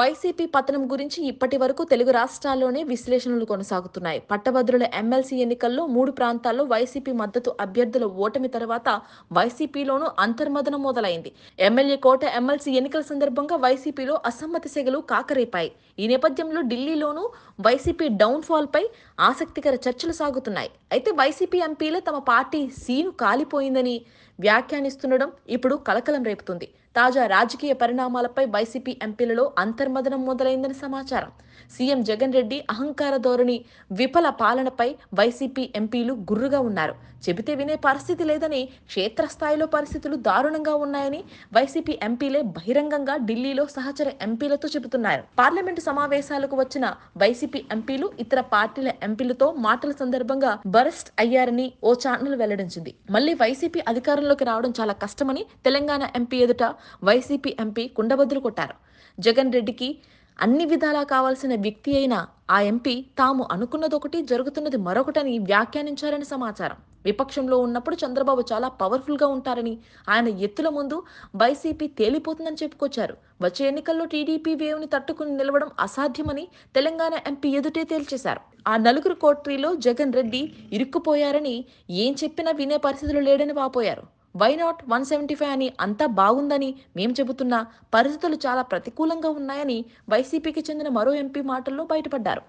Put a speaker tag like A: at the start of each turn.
A: YCP పతనం గురించి ఇప్పటి వరకు తెలుగు రాష్ట్రాల్లోనే విశ్లేషణలు కొనసాగుతున్నాయి పట్టభద్రుల ఎమ్మెల్సీ ఎన్నికల్లో మూడు ప్రాంతాల్లో వైసీపీ మద్దతు అభ్యర్థుల ఓటమి తర్వాత వైసీపీలోనూ అంతర్మదనం మొదలైంది ఎమ్మెల్యే కోట ఎమ్మెల్సీ ఎన్నికల సందర్భంగా వైసీపీలో అసమ్మతి సెగలు కాకరేపాయి ఈ నేపథ్యంలో ఢిల్లీలోనూ వైసీపీ డౌన్ఫాల్ పై ఆసక్తికర చర్చలు సాగుతున్నాయి అయితే వైసీపీ ఎంపీలే తమ పార్టీ సీను కాలిపోయిందని వ్యాఖ్యానిస్తుండడం ఇప్పుడు కలకలం రేపుతుంది తాజా రాజకీయ పరిణామాలపై వైసీపీ ఎంపీలలో అంత అంతర్మదనం మొదలైందని సమాచారం సీఎం జగన్ రెడ్డి అహంకార ధోరణి విఫల పాలనపై వైసీపీ ఎంపీలు గుర్రుగా ఉన్నారు చెబితే వినే పరిస్థితి లేదని క్షేత్రస్థాయిలో పరిస్థితులు దారుణంగా ఉన్నాయని వైసీపీ ఎంపీలే బహిరంగంగా ఢిల్లీలో సహచర ఎంపీలతో చెబుతున్నారు పార్లమెంటు సమావేశాలకు వచ్చిన వైసీపీ ఎంపీలు ఇతర పార్టీల ఎంపీలతో మాటల సందర్భంగా బరెస్ట్ అయ్యారని ఓ ఛానల్ వెల్లడించింది మళ్లీ వైసీపీ అధికారంలోకి రావడం చాలా కష్టమని తెలంగాణ ఎంపీ ఎదుట వైసీపీ ఎంపీ కుండబద్దులు కొట్టారు జగన్ రెడ్డికి అన్ని విధాలా కావాల్సిన వ్యక్తి అయిన ఆ ఎంపీ తాము అనుకున్నదొకటి జరుగుతున్నది మరొకటని వ్యాఖ్యానించారని సమాచారం విపక్షంలో ఉన్నప్పుడు చంద్రబాబు చాలా పవర్ఫుల్గా ఉంటారని ఆయన ఎత్తుల ముందు వైసీపీ తేలిపోతుందని చెప్పుకొచ్చారు వచ్చే ఎన్నికల్లో టీడీపీ వేవ్ని తట్టుకుని నిలవడం అసాధ్యమని తెలంగాణ ఎంపీ ఎదుటే తేల్చేశారు ఆ నలుగురు కోట్రీలో జగన్ రెడ్డి ఇరుక్కుపోయారని ఏం చెప్పినా వినే పరిస్థితులు లేడని వాపోయారు why not one seventy five అని అంతా బాగుందని మేం చెబుతున్నా పరిస్థితులు చాలా ప్రతికూలంగా ఉన్నాయని వైసీపీకి చెందిన మరో ఎంపీ మాటల్లో బయటపడ్డారు